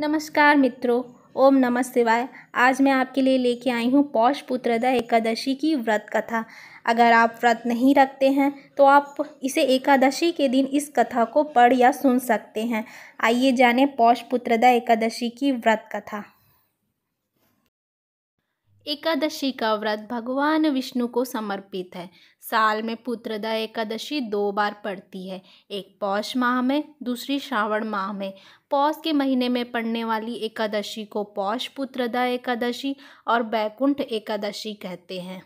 नमस्कार मित्रों ओम नमः शिवाय आज मैं आपके लिए लेके आई हूँ पौष पुत्रदा एकादशी की व्रत कथा अगर आप व्रत नहीं रखते हैं तो आप इसे एकादशी के दिन इस कथा को पढ़ या सुन सकते हैं आइए जानें पौष पुत्रदा एकादशी की व्रत कथा एकादशी का व्रत भगवान विष्णु को समर्पित है साल में पुत्रदा एकादशी दो बार पड़ती है एक पौष माह में दूसरी श्रावण माह में पौष के महीने में पड़ने वाली एकादशी को पौष पुत्रदा एकादशी और बैकुंठ एकादशी कहते हैं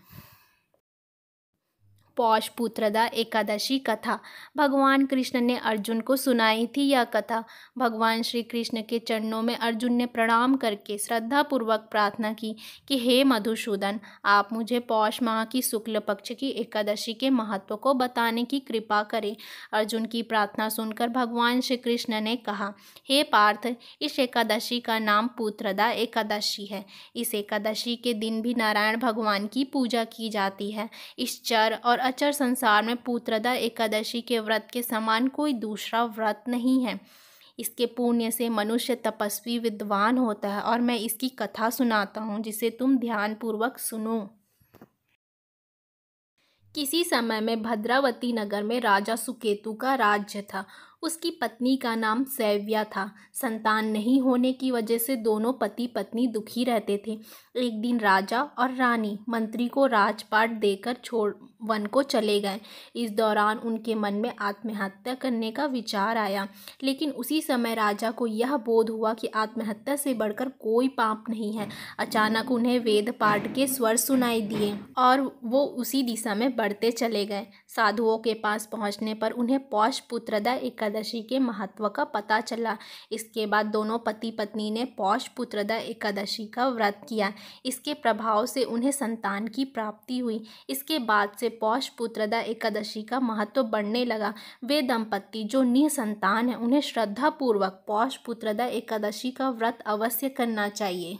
पौष पुत्रदा एकादशी कथा भगवान कृष्ण ने अर्जुन को सुनाई थी यह कथा भगवान श्री कृष्ण के चरणों में अर्जुन ने प्रणाम करके श्रद्धापूर्वक प्रार्थना की कि हे मधुसूदन आप मुझे पौष माह की शुक्ल पक्ष की एकादशी के महत्व को बताने की कृपा करें अर्जुन की प्रार्थना सुनकर भगवान श्री कृष्ण ने कहा हे पार्थ इस एकादशी का नाम पुत्रदा एकादशी है इस एकादशी के दिन भी नारायण भगवान की पूजा की जाती है इस चर और चराचर संसार में पुत्रदा एकादशी के व्रत के समान कोई दूसरा व्रत नहीं है इसके पुण्य से मनुष्य तपस्वी विद्वान होता है और मैं इसकी कथा सुनाता हूँ जिसे तुम ध्यानपूर्वक सुनो किसी समय में भद्रावती नगर में राजा सुकेतु का राज्य था उसकी पत्नी का नाम सैव्या था संतान नहीं होने की वजह से दोनों पति पत्नी दुखी रहते थे एक दिन राजा और रानी मंत्री को राजपाट देकर छोड़ वन को चले गए इस दौरान उनके मन में आत्महत्या करने का विचार आया लेकिन उसी समय राजा को यह बोध हुआ कि आत्महत्या से बढ़कर कोई पाप नहीं है अचानक उन्हें वेद पाठ के स्वर सुनाई दिए और वो उसी दिशा में बढ़ते चले गए साधुओं के पास पहुंचने पर उन्हें पौष पुत्रदा एक एकादशी के महत्व का पता चला इसके बाद दोनों पति पत्नी ने पौष पुत्रदा एकादशी का व्रत किया इसके प्रभाव से उन्हें संतान की प्राप्ति हुई इसके बाद से पौष पुत्रदा एकादशी का महत्व बढ़ने लगा वे दंपत्ति जो निसंतान है उन्हें श्रद्धापूर्वक पौष पुत्रदा एकादशी का व्रत अवश्य करना चाहिए